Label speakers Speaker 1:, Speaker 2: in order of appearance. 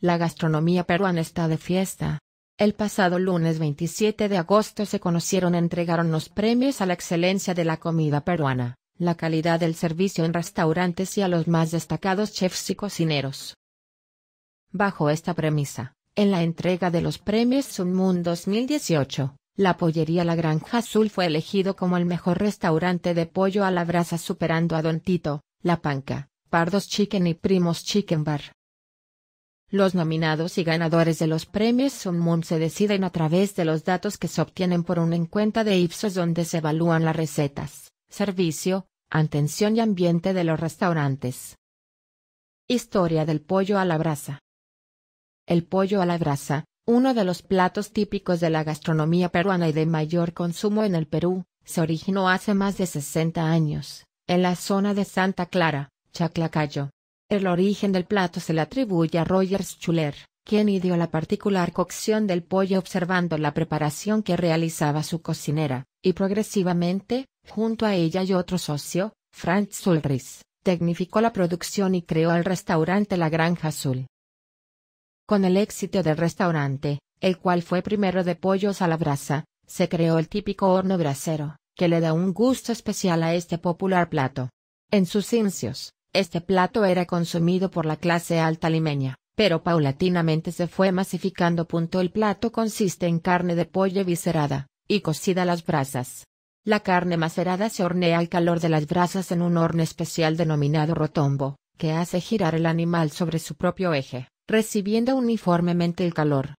Speaker 1: La gastronomía peruana está de fiesta. El pasado lunes 27 de agosto se conocieron y e entregaron los premios a la excelencia de la comida peruana, la calidad del servicio en restaurantes y a los más destacados chefs y cocineros. Bajo esta premisa, en la entrega de los premios Sunmoon 2018, la pollería La Granja Azul fue elegido como el mejor restaurante de pollo a la brasa superando a Don Tito, La Panca, Pardos Chicken y Primos Chicken Bar. Los nominados y ganadores de los premios Moon se deciden a través de los datos que se obtienen por una encuesta de Ipsos donde se evalúan las recetas, servicio, atención y ambiente de los restaurantes. Historia del pollo a la brasa. El pollo a la brasa, uno de los platos típicos de la gastronomía peruana y de mayor consumo en el Perú, se originó hace más de 60 años, en la zona de Santa Clara, Chaclacayo, el origen del plato se le atribuye a Rogers Schuller, quien ideó la particular cocción del pollo observando la preparación que realizaba su cocinera, y progresivamente, junto a ella y otro socio, Franz Ulrich, tecnificó la producción y creó el restaurante La Granja Azul. Con el éxito del restaurante, el cual fue primero de pollos a la brasa, se creó el típico horno brasero, que le da un gusto especial a este popular plato. En sus incios este plato era consumido por la clase alta limeña, pero paulatinamente se fue masificando. El plato consiste en carne de pollo viscerada, y cocida a las brasas. La carne macerada se hornea al calor de las brasas en un horno especial denominado rotombo, que hace girar el animal sobre su propio eje, recibiendo uniformemente el calor.